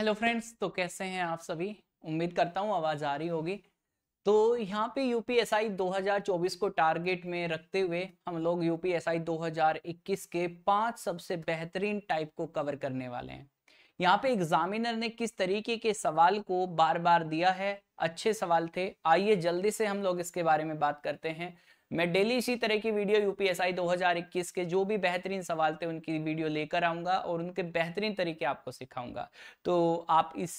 hello friends तो कैसे हैं आप सभी उम्मीद करता हूं आवाज़ आ रही होगी तो यहाँ पे यूपीएसआई 2024 को टारगेट में रखते हुए हम लोग यूपीएसआई 2021 के पांच सबसे बेहतरीन टाइप को कवर करने वाले हैं यहाँ पे एग्जामिनर ने किस तरीके के सवाल को बार बार दिया है अच्छे सवाल थे आइए जल्दी से हम लोग इसके बारे में बात करते हैं मैं डेली इसी तरह की वीडियो यूपीएसआई 2021 के जो भी बेहतरीन सवाल थे उनकी वीडियो लेकर आऊंगा और उनके बेहतरीन तरीके आपको सिखाऊंगा तो आप इस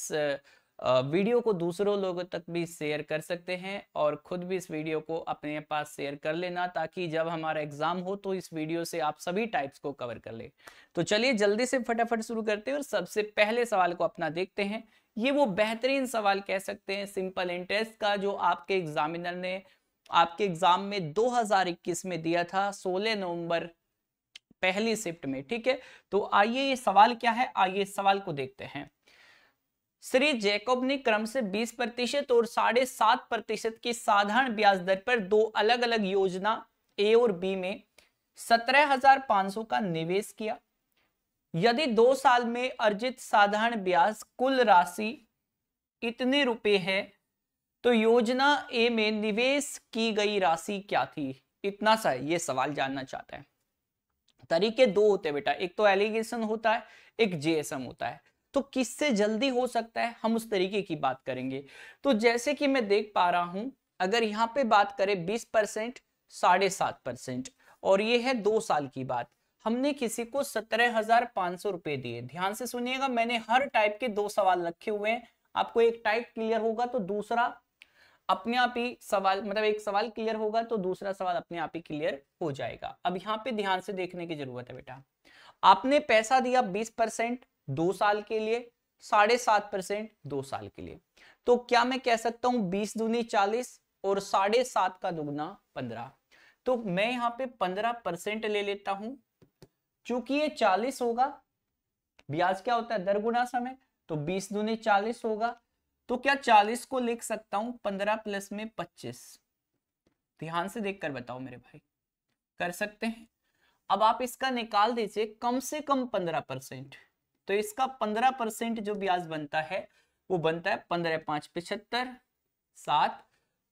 वीडियो को दूसरों लोगों तक भी शेयर कर सकते हैं और खुद भी इस वीडियो को अपने पास शेयर कर लेना ताकि जब हमारा एग्जाम हो तो इस वीडियो से आप सभी टाइप्स को कवर कर ले तो चलिए जल्दी से फटाफट शुरू करते हैं और सबसे पहले सवाल को अपना देखते हैं ये वो बेहतरीन सवाल कह सकते हैं सिंपल इंटरेस्ट का जो आपके एग्जामिनर ने आपके एग्जाम में 2021 में दिया था 16 नवंबर पहली शिफ्ट में ठीक है तो आइए ये सवाल क्या है आइए इस सवाल को देखते हैं श्री जैकब ने क्रम से 20 प्रतिशत और साढ़े सात प्रतिशत की साधारण ब्याज दर पर दो अलग अलग योजना ए और बी में 17,500 का निवेश किया यदि दो साल में अर्जित साधारण ब्याज कुल राशि इतने रुपए है तो योजना ए में निवेश की गई राशि क्या थी इतना सा है ये सवाल जानना चाहता है तरीके दो होते हैं बेटा एक तो एलिगेशन होता है एक जेएसएम होता है तो किससे जल्दी हो सकता है हम उस तरीके की बात करेंगे तो जैसे कि मैं देख पा रहा हूं अगर यहां पे बात करें बीस परसेंट साढ़े सात परसेंट और ये है दो साल की बात हमने किसी को सत्रह हजार पांच सौ रुपए दिए ध्यान से सुनिएगा मैंने हर टाइप के दो सवाल रखे हुए हैं आपको एक टाइप क्लियर होगा तो दूसरा अपने आप ही सवाल मतलब एक सवाल क्लियर होगा तो दूसरा सवाल अपने आप ही क्लियर हो जाएगा अब यहाँ पे ध्यान से देखने की जरूरत है बेटा आपने पैसा दिया बीस परसेंट दो साल के लिए साढ़े सात परसेंट दो साल के लिए तो क्या मैं कह सकता हूं बीस दूनी चालीस और साढ़े सात का दुगना पंद्रह तो मैं यहाँ पे पंद्रह परसेंट ले लेता हूं चूंकि ये चालीस होगा ब्याज क्या होता है दर गुना समय तो बीस दूनी चालीस होगा तो क्या चालीस को लिख सकता हूं पंद्रह प्लस में पच्चीस ध्यान से देखकर बताओ मेरे भाई कर सकते हैं अब आप इसका निकाल दीजिए कम से कम पंद्रह परसेंट तो इसका पंद्रह परसेंट जो ब्याज बनता है वो बनता है पंद्रह पांच पिछहत्तर सात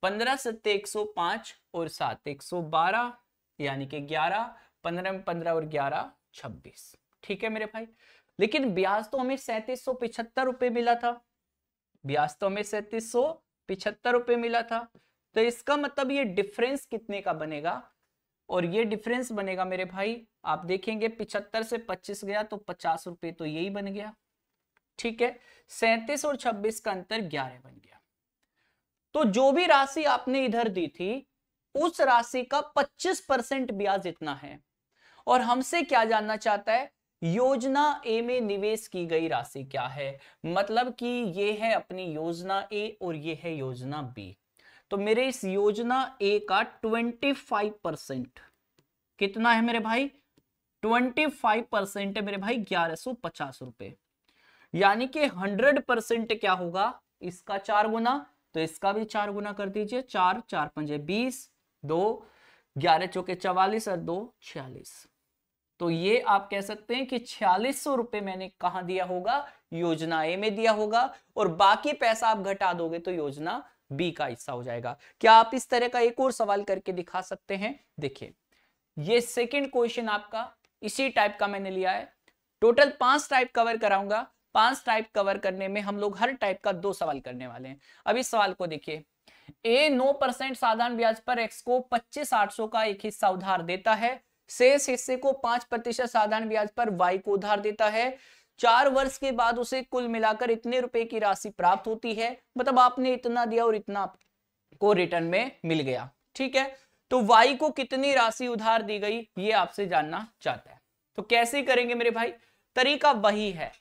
पंद्रह सत्य एक सौ पांच और सात एक सौ बारह यानी कि ग्यारह पंद्रह में पंद्रह और ग्यारह छब्बीस ठीक है मेरे भाई लेकिन ब्याज तो हमें सैंतीस सौ पिछहत्तर रुपए मिला था ब्याज तो हमें सैतीस सौ पिछहत्तर रुपए मिला था तो इसका मतलब ये डिफरेंस कितने का बनेगा और ये डिफरेंस बनेगा मेरे भाई आप देखेंगे पिछहत्तर से पच्चीस गया तो पचास रुपये तो यही बन गया ठीक है सैतीस और छब्बीस का अंतर ग्यारह बन गया तो जो भी राशि आपने इधर दी थी उस राशि का पच्चीस परसेंट ब्याज इतना है और हमसे क्या जानना चाहता है योजना ए में निवेश की गई राशि क्या है मतलब कि ये है अपनी योजना ए और ये है योजना बी तो मेरे इस योजना ए का ट्वेंटी फाइव परसेंट कितना है मेरे भाई ट्वेंटी फाइव परसेंट है मेरे भाई ग्यारह सो पचास रुपए यानी कि हंड्रेड परसेंट क्या होगा इसका चार गुना तो इसका भी चार गुना कर दीजिए चार चार पंजे बीस दो ग्यारह चौके चवालीस और दो छियालीस तो ये आप कह सकते हैं कि छियालीस सौ रुपए मैंने कहा दिया होगा योजना ए में दिया होगा और बाकी पैसा आप घटा दोगे तो योजना बी का हिस्सा हो जाएगा क्या आप इस तरह का एक और सवाल करके दिखा सकते हैं देखिए ये सेकंड क्वेश्चन आपका इसी टाइप का मैंने लिया है टोटल पांच टाइप कवर कराऊंगा पांच टाइप कवर करने में हम लोग हर टाइप का दो सवाल करने वाले हैं अब इस सवाल को देखिए ए नौ परसेंट साधारण ब्याज पर एक्स को पच्चीस आठ सौ का एक हिस्सा उधार देता है शेष हिस्से को पांच प्रतिशत साधारण ब्याज पर वाई को उधार देता है चार वर्ष के बाद उसे कुल मिलाकर इतने रुपए की राशि प्राप्त होती है मतलब आपने इतना दिया और इतना को रिटर्न में मिल गया ठीक है तो वाई को कितनी राशि उधार दी गई ये आपसे जानना चाहता है तो कैसे करेंगे मेरे भाई तरीका वही है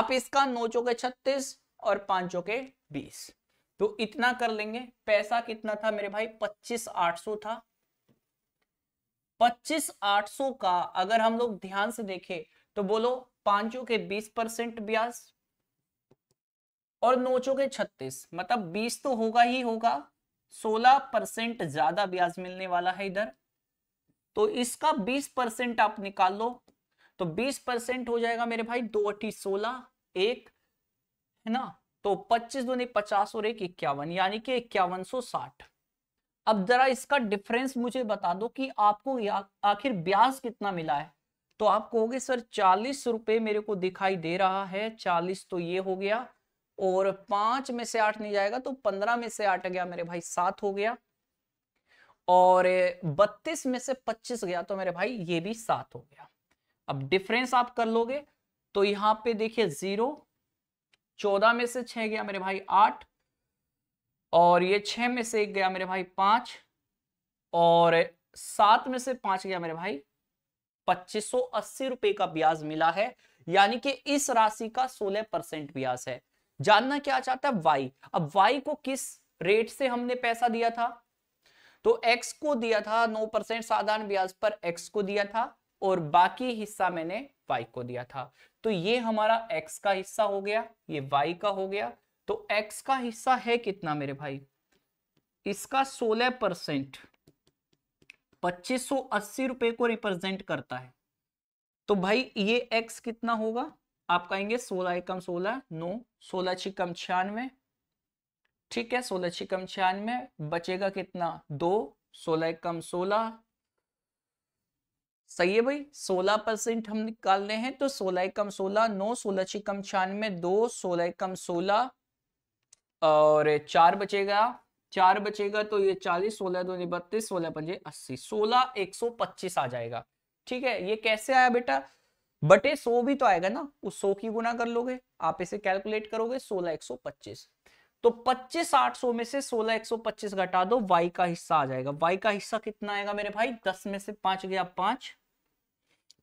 आप इसका नौ चौके छत्तीस और पांच चौके बीस तो इतना कर लेंगे पैसा कितना था मेरे भाई पच्चीस आठ सौ था पच्चीस आठ सौ का अगर हम लोग ध्यान से देखें तो बोलो पांचों के बीस परसेंट ब्याज और नोचों के छत्तीस मतलब बीस तो होगा ही होगा सोलह परसेंट ज्यादा ब्याज मिलने वाला है इधर तो इसका बीस परसेंट आप निकाल लो तो बीस परसेंट हो जाएगा मेरे भाई दो अठी सोलह एक है ना तो पच्चीस दो पचास और एक इक्यावन यानी कि इक्यावन सौ साठ अब जरा इसका डिफरेंस मुझे बता दो कि आपको आखिर ब्याज कितना मिला है तो आप कहोगे सर चालीस रुपये मेरे को दिखाई दे रहा है चालीस तो ये हो गया और पांच में से आठ नहीं जाएगा तो पंद्रह में से आठ गया मेरे भाई सात हो गया और बत्तीस में से पच्चीस गया तो मेरे भाई ये भी सात हो गया अब डिफरेंस आप कर लोगे तो यहां पे देखिए जीरो चौदह में से छह गया मेरे भाई आठ और ये छह में से एक गया मेरे भाई पांच और सात में से पांच गया मेरे भाई पच्चीस सौ अस्सी रुपए का ब्याज मिला है यानी कि इस राशि का सोलह परसेंट ब्याज है जानना क्या चाहता है वाई अब वाई को किस रेट से हमने पैसा दिया था तो एक्स को दिया था नौ परसेंट साधारण ब्याज पर एक्स को दिया था और बाकी हिस्सा मैंने वाई को दिया था तो ये हमारा एक्स का हिस्सा हो गया ये वाई का हो गया तो x का हिस्सा है कितना मेरे भाई इसका 16 परसेंट पच्चीस रुपए को रिप्रेजेंट करता है तो भाई ये x कितना होगा आप कहेंगे सोलह एकम सोलह नो सोलह छिकम छियानवे ठीक है सोलह छिकम छियानवे बचेगा कितना दो सोलह एकम सोलह सही है भाई सोलह परसेंट हम निकाल रहे हैं तो सोलह एकम सोलह नौ सोलह छिकम छियानवे दो सोलह एकम सोलह और चार बचेगा चार बचेगा तो ये चालीस सोलह दो बत्तीस सोलह पंजे अस्सी सोलह एक सौ पच्चीस आ जाएगा ठीक है ये कैसे आया बेटा बटे सो भी तो आएगा ना उस सो की गुना कर लोगे आप इसे कैलकुलेट करोगे सोलह एक सौ पच्चीस तो पच्चीस आठ सौ में से सोलह एक सौ पच्चीस घटा दो वाई का हिस्सा आ जाएगा वाई का हिस्सा कितना आएगा मेरे भाई दस में से पांच गया पांच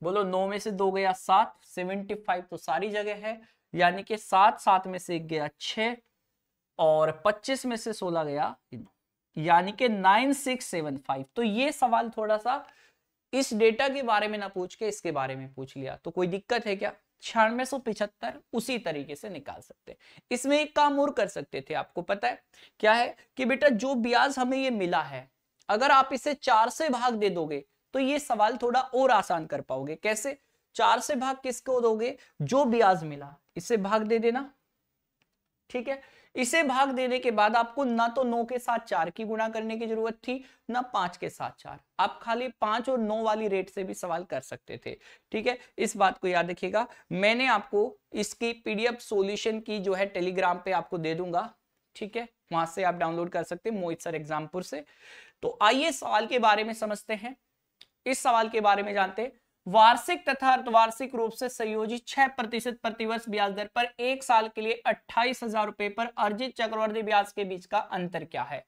बोलो नौ में से दो गया सात सेवेंटी फाइव तो सारी जगह है यानी कि सात सात में से एक गया छह और 25 में से 16 गया यानी कि 9675 तो ये सवाल थोड़ा सा इस डेटा के बारे में ना पूछ के इसके बारे में पूछ लिया तो कोई दिक्कत है क्या छियानवे सौ पिछहत्तर उसी तरीके से निकाल सकते हैं इसमें एक काम और कर सकते थे आपको पता है क्या है कि बेटा जो ब्याज हमें ये मिला है अगर आप इसे चार से भाग दे दोगे तो ये सवाल थोड़ा और आसान कर पाओगे कैसे चार से भाग किसको दोगे जो ब्याज मिला इसे भाग दे देना ठीक है इसे भाग देने के बाद आपको ना तो नौ के साथ चार की गुणा करने की जरूरत थी ना पांच के साथ चार आप खाली पांच और नौ वाली रेट से भी सवाल कर सकते थे ठीक है इस बात को याद रखिएगा मैंने आपको इसकी पीडीएफ सोल्यूशन की जो है टेलीग्राम पे आपको दे दूंगा ठीक है वहां से आप डाउनलोड कर सकते हैं मोहित सर एग्जामपुर से तो आइए सवाल के बारे में समझते हैं इस सवाल के बारे में जानते हैं वार्षिक तथा अर्धवार्षिक रूप से संयोजित छह प्रतिशत प्रतिवर्ष ब्याज दर पर एक साल के लिए अट्ठाईस हजार रुपए पर अर्जित चक्रवर्ती ब्याज के बीच का अंतर क्या है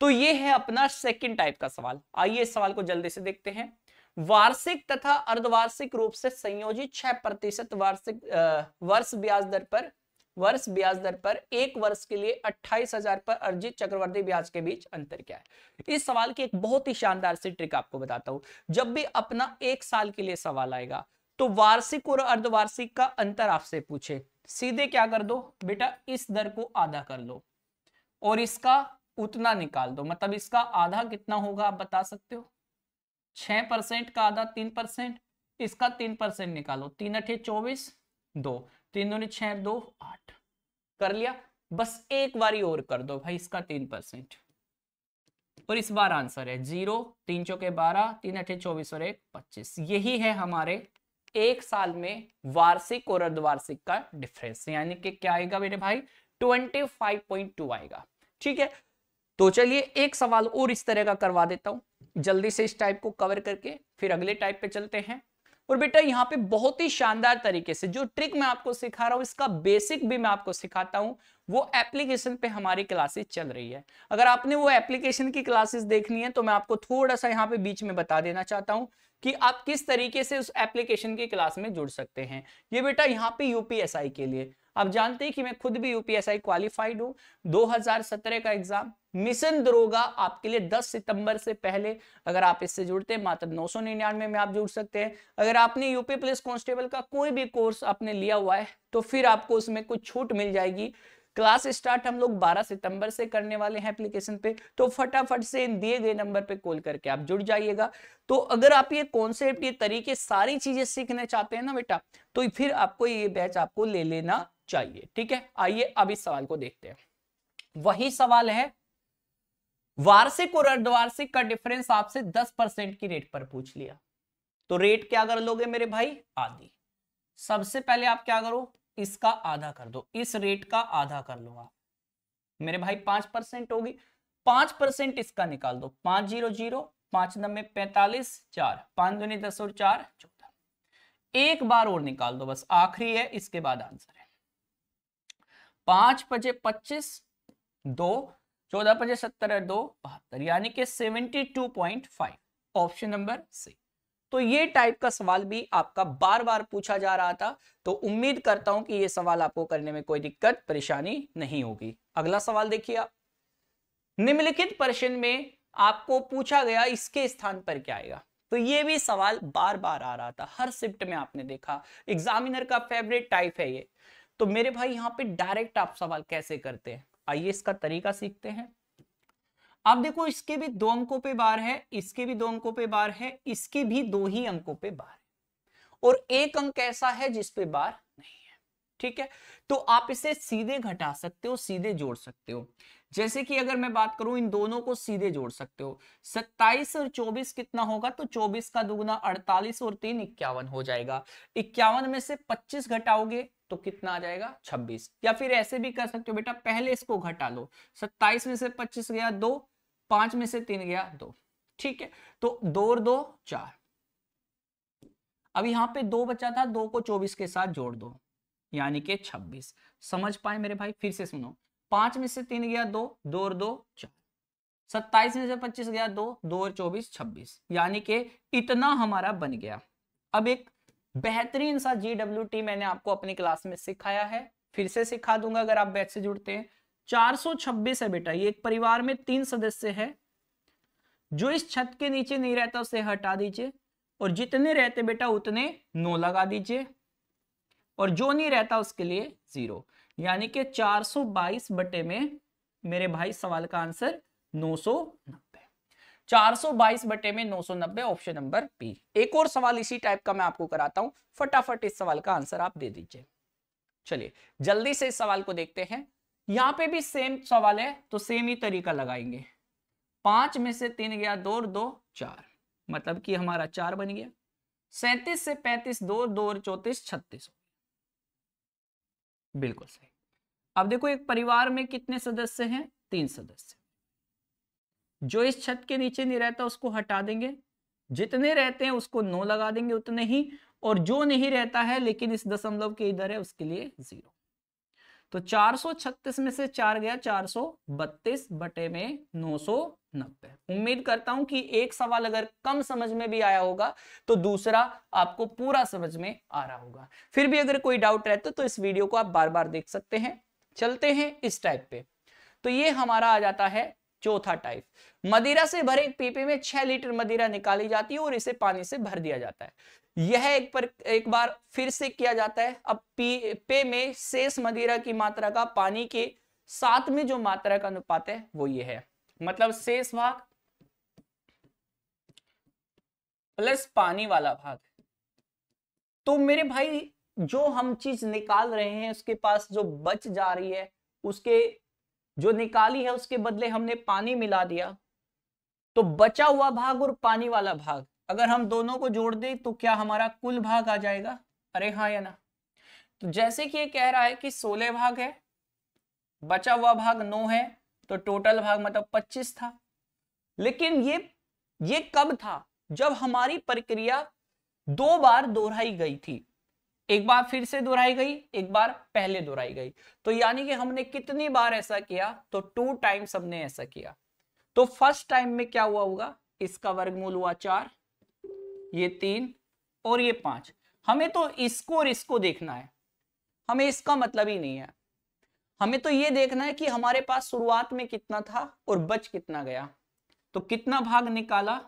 तो ये है अपना सेकंड टाइप का सवाल आइए इस सवाल को जल्दी से देखते हैं वार्षिक तथा अर्धवार्षिक रूप से संयोजित छह प्रतिशत वार्षिक वर्ष ब्याज दर पर वर्ष ब्याज दर पर एक वर्ष के लिए अट्ठाईस हजार पर अर्जित चक्रवर्ती ब्याज के बीच अंतर क्या है इस सवाल की एक बहुत ही शानदार सी ट्रिक आपको बताता हूं जब भी अपना एक साल के लिए सवाल आएगा तो वार्षिक और अर्धवार्षिक का अंतर आपसे पूछे सीधे क्या कर दो बेटा इस दर को आधा कर लो और इसका उतना निकाल दो मतलब इसका आधा कितना होगा आप बता सकते हो छह परसेंट का आधा तीन परसेंट इसका तीन परसेंट निकालो तीन अठे चौबीस दो तीन दो छह दो आठ कर लिया बस एक बारी और कर दो भाई इसका तीन परसेंट और इस बार आंसर है जीरो तीन चौके बारह तीन अठे चौबीस और एक पच्चीस यही है हमारे एक साल में वार्षिक और अर्धवार्षिक का डिफरेंस यानी कि क्या आएगा मेरे भाई ट्वेंटी फाइव पॉइंट टू आएगा ठीक है तो चलिए एक सवाल और इस तरह का करवा देता हूं जल्दी से इस टाइप को कवर करके फिर अगले टाइप पे चलते हैं और बेटा यहाँ पे बहुत ही शानदार तरीके से जो ट्रिक मैं आपको सिखा रहा हूँ इसका बेसिक भी मैं आपको सिखाता हूँ वो एप्लीकेशन पे हमारी क्लासेस चल रही है अगर आपने वो एप्लीकेशन की क्लासेस देखनी है तो मैं आपको थोड़ा सा यहाँ पे बीच में बता देना चाहता हूँ कि आप किस तरीके से उस एप्लीकेशन की क्लास में जुड़ सकते हैं ये बेटा यहाँ पे यूपीएसआई के लिए आप जानते हैं कि मैं खुद भी यूपीएसआई क्वालिफाइड हूं 2017 का एग्जाम मिशन दरोगा आपके लिए 10 सितंबर से पहले अगर आप इससे जुड़ते हैं मात्र नौ सौ निन्यानवे में आप जुड़ सकते हैं अगर आपने यूपी पुलिस कांस्टेबल का कोई भी कोर्स आपने लिया हुआ है तो फिर आपको उसमें कुछ छूट मिल जाएगी क्लास स्टार्ट हम लोग 12 सितंबर से करने वाले हैं एप्लीकेशन पे तो फटाफट से इन दिए गए नंबर पे कॉल करके आप जुड़ जाइएगा तो अगर आप ये कॉन्सेप्ट ये तरीके सारी चीजें सीखना चाहते हैं ना बेटा तो फिर आपको ये बैच आपको ले लेना चाहिए ठीक है आइए अब इस सवाल को देखते हैं वही सवाल है वार्षिक और अर्धवार्षिक का डिफरेंस आपसे दस परसेंट की रेट पर पूछ लिया तो रेट क्या कर लोगे मेरे भाई आधी सबसे पहले आप क्या करो इसका आधा कर दो इस रेट का आधा कर लो आप मेरे भाई पांच परसेंट होगी पांच परसेंट इसका निकाल दो पांच जीरो जीरो पांच नब्बे पैंतालीस चार पांच दुनिया दस और चार चौदह एक बार और निकाल दो बस आखिरी है इसके बाद आंसर है पांच पचे पच्चीस दो चौदह पचे सत्तर दो बहत्तर यानी कि seventy two point five option number C तो ये टाइप का सवाल भी आपका बार बार पूछा जा रहा था तो उम्मीद करता हूं कि ये सवाल आपको करने में कोई दिक्कत परेशानी नहीं होगी अगला सवाल देखिए आप निम्नलिखित प्रश्न में आपको पूछा गया इसके स्थान पर क्या आएगा तो ये भी सवाल बार बार आ रहा था हर शिफ्ट में आपने देखा एग्जामिनर का फेवरेट टाइप है ये तो मेरे भाई यहाँ पे डायरेक्ट आप सवाल कैसे करते हैं आइए इसका तरीका सीखते हैं आप देखो इसके भी दो अंकों पे बार है इसके भी दो अंकों पे बार है इसके भी दो ही अंकों पे बार है और एक अंक ऐसा है जिसपे बार नहीं है ठीक है तो आप इसे सीधे घटा सकते हो सीधे जोड़ सकते हो जैसे कि अगर मैं बात करूं इन दोनों को सीधे जोड़ सकते हो 27 और 24 कितना होगा तो 24 का दुगुना 48 और तीन इक्यावन हो जाएगा इक्यावन में से 25 घटाओगे तो कितना आ जाएगा 26 या फिर ऐसे भी कर सकते हो बेटा पहले इसको घटा लो 27 में से 25 गया दो पांच में से तीन गया दो ठीक है तो दो और दो चार अब यहां पे दो बचा था दो को चौबीस के साथ जोड़ दो यानी के छब्बीस समझ पाए मेरे भाई फिर से सुनो पांच में से तीन गया दो दो और दो चार सत्ताईस में से पच्चीस गया दो दो और चौबीस छब्बीस यानी के इतना हमारा बन गया अब एक बेहतरीन सा जी मैंने आपको अपनी क्लास में सिखाया है फिर से सिखा दूंगा अगर आप बैच से जुड़ते हैं 426 है बेटा ये एक परिवार में तीन सदस्य है जो इस छत के नीचे नहीं रहता उसे हटा दीजिए और जितने रहते बेटा उतने नो लगा दीजिए और जो नहीं रहता उसके लिए जीरो यानी कि 422 बटे में मेरे भाई सवाल का आंसर नौ सौ 422 बटे में 990 ऑप्शन नंबर बी एक और सवाल इसी टाइप का मैं आपको कराता हूं फटाफट इस सवाल का आंसर आप दे दीजिए चलिए जल्दी से इस सवाल को देखते हैं यहां पे भी सेम सवाल है तो सेम ही तरीका लगाएंगे पांच में से तीन गया दो और दो चार मतलब कि हमारा चार बन गया सैतीस से पैंतीस दो दो और चौतीस छत्तीस बिल्कुल सही अब देखो एक परिवार में कितने सदस्य हैं तीन सदस्य जो इस छत के नीचे नहीं रहता उसको हटा देंगे जितने रहते हैं उसको नो लगा देंगे उतने ही और जो नहीं रहता है लेकिन इस दशमलव के इधर है उसके लिए जीरो तो 436 में से चार गया 432 बटे में 990 उम्मीद करता हूं कि एक सवाल अगर कम समझ में भी आया होगा तो दूसरा आपको पूरा समझ में आ रहा होगा फिर भी अगर कोई डाउट रहता तो इस वीडियो को आप बार बार देख सकते हैं चलते हैं इस टाइप पे तो ये हमारा आ जाता है चौथा टाइप मदिरा से भरे एक पीपे में छह लीटर मदिरा निकाली जाती है और इसे पानी से भर दिया जाता है यह एक पर एक बार फिर से किया जाता है अब पी पे में शेष मदिरा की मात्रा का पानी के साथ में जो मात्रा का अनुपात है वो ये है मतलब शेष भाग प्लस पानी वाला भाग तो मेरे भाई जो हम चीज निकाल रहे हैं उसके पास जो बच जा रही है उसके जो निकाली है उसके बदले हमने पानी मिला दिया तो बचा हुआ भाग और पानी वाला भाग अगर हम दोनों को जोड़ दें तो क्या हमारा कुल भाग आ जाएगा अरे हाँ या ना तो जैसे कि ये कह रहा है कि सोलह भाग है बचा हुआ भाग नौ है तो टोटल भाग मतलब पच्चीस था लेकिन ये ये कब था जब हमारी प्रक्रिया दो बार दोहराई गई थी एक बार फिर से दोहराई गई एक बार पहले दोहराई गई तो यानी कि हमने कितनी बार ऐसा किया तो टू टाइम्स हमने ऐसा किया तो फर्स्ट टाइम में क्या हुआ होगा इसका वर्गमूल हुआ चार ये तीन और ये पांच हमें तो इसको और इसको देखना है हमें इसका मतलब ही नहीं है हमें तो ये देखना है कि हमारे पास शुरुआत में कितना था और बच कितना गया तो कितना भाग निकाला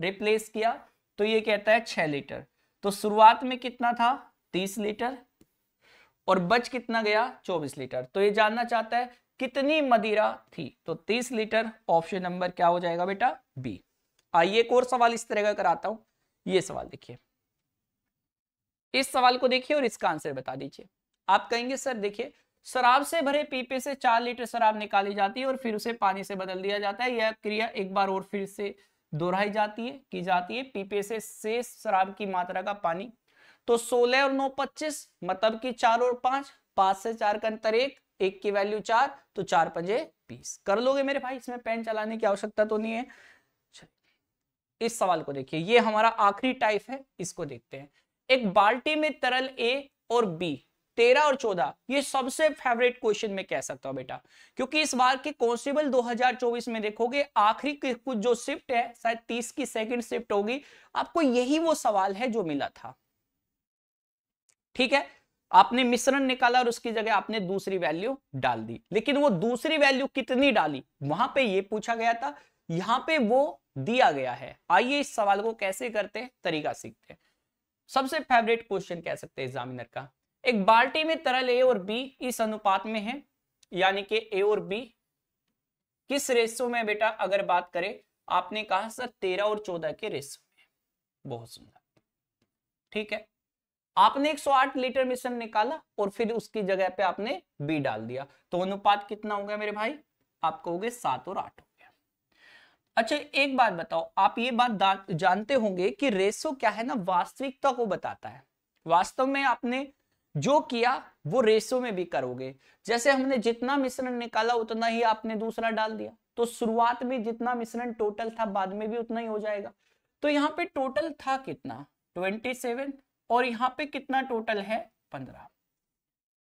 रिप्लेस किया तो ये कहता है छह लीटर तो शुरुआत में कितना था 30 लीटर और बच कितना गया चौबीस लीटर तो ये जानना चाहता है कितनी मदिरा थी तो तीस लीटर ऑप्शन नंबर क्या हो जाएगा बेटा बी आइए एक और सवाल इस तरह का कराता हूं ये सवाल देखिए इस सवाल को देखिए और इसका आंसर बता दीजिए आप कहेंगे सर देखिए शराब से भरे पीपे से चार लीटर शराब निकाली जाती है और फिर उसे पानी से बदल दिया जाता है यह क्रिया एक बार और फिर से दोहराई जाती है की जाती है पीपे से शेष शराब की मात्रा का पानी तो सोलह और नौ पच्चीस मतलब कि चार और पांच पांच से चार का अंतर एक एक की वैल्यू चार तो चार पंजे बीस कर लोगे मेरे भाई इसमें पेन चलाने की आवश्यकता तो नहीं है इस सवाल को देखिए ये हमारा आखिरी टाइप है इसको देखते हैं एक बाल्टी में तरल ए और बी तेरह और चौदह ये सबसे फेवरेट क्वेश्चन में कह सकता हूं बेटा क्योंकि इस बार के कॉन्स्टेबल 2024 में देखोगे आखिरी कुछ जो शिफ्ट है शायद 30 की सेकंड शिफ्ट होगी आपको यही वो सवाल है जो मिला था ठीक है आपने मिश्रण निकाला और उसकी जगह आपने दूसरी वैल्यू डाल दी लेकिन वो दूसरी वैल्यू कितनी डाली वहां पे ये पूछा गया था यहां पे वो दिया गया है आइए इस सवाल को कैसे करते हैं तरीका सीखते हैं सबसे फेवरेट क्वेश्चन कह सकते हैं एग्जामिनर का एक बाल्टी में तरल ए और बी इस अनुपात में है यानी कि ए और बी किस रेसो में बेटा अगर बात करें आपने कहा सर तेरह और चौदह के रेसो में बहुत सुंदर ठीक है आपने 108 लीटर मिश्रण निकाला और फिर उसकी जगह पे आपने बी डाल दिया तो अनुपात कितना हो गया मेरे भाई आप कहोगे सात और आठ हो गया अच्छा एक बात बताओ आप ये बात जानते होंगे कि रेशो क्या है ना वास्तविकता को बताता है वास्तव में आपने जो किया वो रेशो में भी करोगे जैसे हमने जितना मिश्रण निकाला उतना ही आपने दूसरा डाल दिया तो शुरुआत में जितना मिश्रण टोटल था बाद में भी उतना ही हो जाएगा तो यहाँ पे टोटल था कितना ट्वेंटी सेवन और यहां पे कितना टोटल है पंद्रह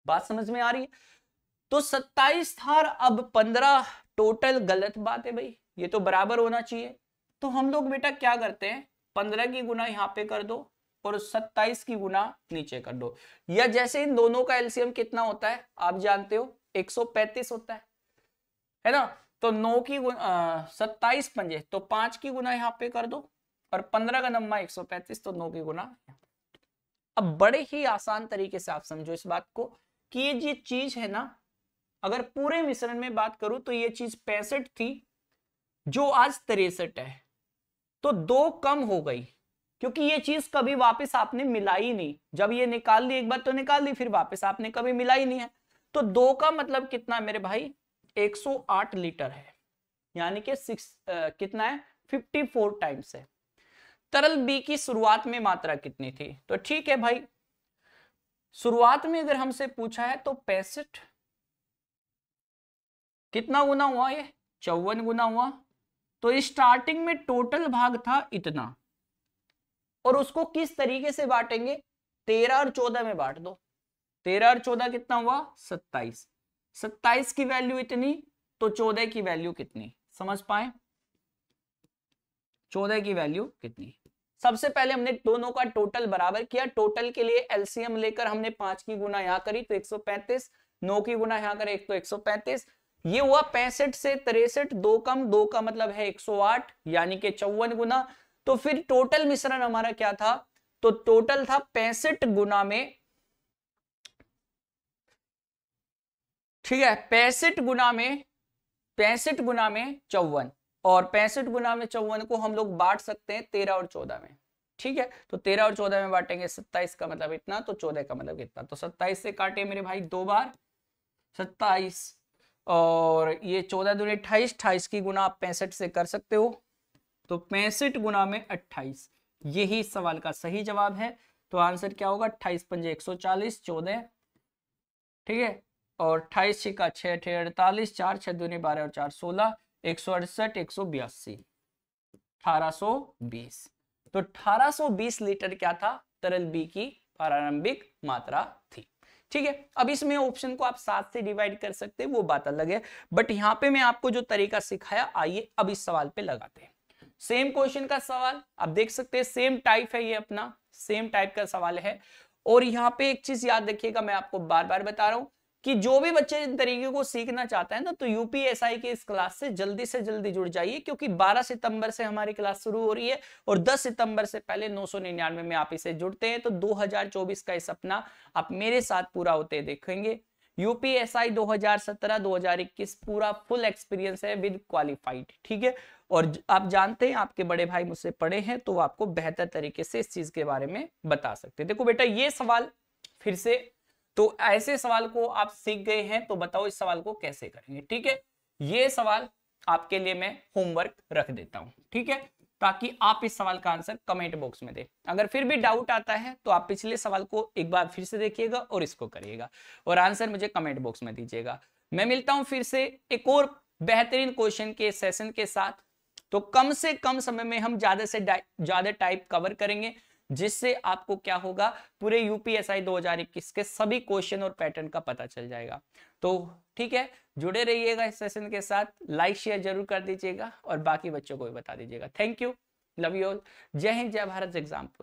बात समझ में आ रही है तो सत्ताईस थार अब पंद्रह टोटल गलत बात है भाई ये तो बराबर होना चाहिए तो हम लोग बेटा क्या करते हैं पंद्रह की गुना यहां पे कर दो और सत्ताईस की गुना नीचे कर दो या जैसे इन दोनों का एलसीएम कितना होता है आप जानते हो एक सौ पैंतीस होता है है ना तो नौ की सत्ताईस पंजे तो पांच की गुना यहां पे कर दो और पंद्रह का नंबर एक सौ पैंतीस तो नौ की गुना यहां अब बड़े ही आसान तरीके से आप समझो इस बात को कि ये जो चीज है ना अगर पूरे मिश्रण में बात करूं तो ये चीज पैंसठ थी जो आज तिरसठ है तो दो कम हो गई क्योंकि ये चीज कभी वापस आपने मिलाई नहीं जब ये निकाल ली एक बार तो निकाल ली फिर वापस आपने कभी मिलाई नहीं है तो दो का मतलब कितना मेरे भाई 108 लीटर है यानी कि सिक्स कितना है 54 टाइम्स है तरल बी की शुरुआत में मात्रा कितनी थी तो ठीक है भाई शुरुआत में अगर हमसे पूछा है तो पैंसठ कितना गुना हुआ ये चौवन गुना हुआ तो स्टार्टिंग में टोटल भाग था इतना और उसको किस तरीके से बांटेंगे तेरह और चौदह में बांट दो तेरह और चौदह कितना हुआ सत्ताईस सत्ताईस की वैल्यू इतनी तो चौदह की वैल्यू कितनी समझ पाए चौदह की वैल्यू कितनी सबसे पहले हमने दोनों का टोटल बराबर किया टोटल के लिए एलसीएम लेकर हमने पांच की गुना यहाँ करी तो 135 नौ की गुना यहाँ करे तो 135 ये हुआ पैंसठ से तिरसठ दो कम दो का मतलब है 108 यानी कि चौवन गुना तो फिर टोटल मिश्रण हमारा क्या था तो टोटल था पैंसठ गुना में ठीक है पैंसठ गुना में पैंसठ गुना में चौवन और पैंसठ गुना में चौवन को हम लोग बांट सकते हैं तेरह और चौदह में ठीक है तो तेरह और चौदह में बांटेंगे सत्ताईस का मतलब इतना तो चौदह का मतलब कितना तो सत्ताईस से काटे मेरे भाई दो बार सत्ताईस और ये चौदह दून अट्ठाईस अट्ठाईस की गुना आप पैंसठ से कर सकते हो तो पैंसठ गुना में अट्ठाईस यही सवाल का सही जवाब है तो आंसर क्या होगा अट्ठाईस पंजे एक सौ चालीस चौदह ठीक है और अट्ठाईस छिका छः अठे अड़तालीस चार छः दूनी बारह और चार सोलह एक सौ अड़सठ एक सौ बयासी अठारह सो बीस तो 1820 लीटर क्या था तरल बी की प्रारंभिक मात्रा थी ठीक है अब इसमें ऑप्शन को आप सात से डिवाइड कर सकते हैं वो बात अलग है बट यहाँ पे मैं आपको जो तरीका सिखाया आइए अब इस सवाल पे लगाते हैं सेम क्वेश्चन का सवाल आप देख सकते हैं सेम टाइप है ये अपना सेम टाइप का सवाल है और यहाँ पे एक चीज याद रखिएगा मैं आपको बार बार बता रहा हूँ कि जो भी बच्चे इन तरीके को सीखना चाहते हैं ना तो यूपीएसआई की इस क्लास से जल्दी से जल्दी जुड़ जाइए क्योंकि 12 सितंबर से हमारी क्लास शुरू हो रही है और 10 सितंबर से पहले 999 में आप इसे जुड़ते हैं तो 2024 का ये सपना आप मेरे साथ पूरा होते देखेंगे यूपीएसआई 2017 2021 पूरा फुल एक्सपीरियंस है विद क्वालिफाइड ठीक है और आप जानते हैं आपके बड़े भाई मुझसे पढ़े हैं तो आपको बेहतर तरीके से इस चीज के बारे में बता सकते देखो बेटा ये सवाल फिर से तो ऐसे सवाल को आप सीख गए हैं तो बताओ इस सवाल को कैसे करेंगे ठीक है ये सवाल आपके लिए मैं होमवर्क रख देता हूं ठीक है ताकि आप इस सवाल का आंसर कमेंट बॉक्स में दें अगर फिर भी डाउट आता है तो आप पिछले सवाल को एक बार फिर से देखिएगा और इसको करिएगा और आंसर मुझे कमेंट बॉक्स में दीजिएगा मैं मिलता हूं फिर से एक और बेहतरीन क्वेश्चन के सेशन के साथ तो कम से कम समय में हम ज्यादा से ज्यादा टाइप कवर करेंगे जिससे आपको क्या होगा पूरे यूपीएसआई 2021 के सभी क्वेश्चन और पैटर्न का पता चल जाएगा तो ठीक है जुड़े रहिएगा इस सेशन के साथ लाइक शेयर जरूर कर दीजिएगा और बाकी बच्चों को भी बता दीजिएगा thank you love you all जय हिंद जय भारत एग्जाम्पल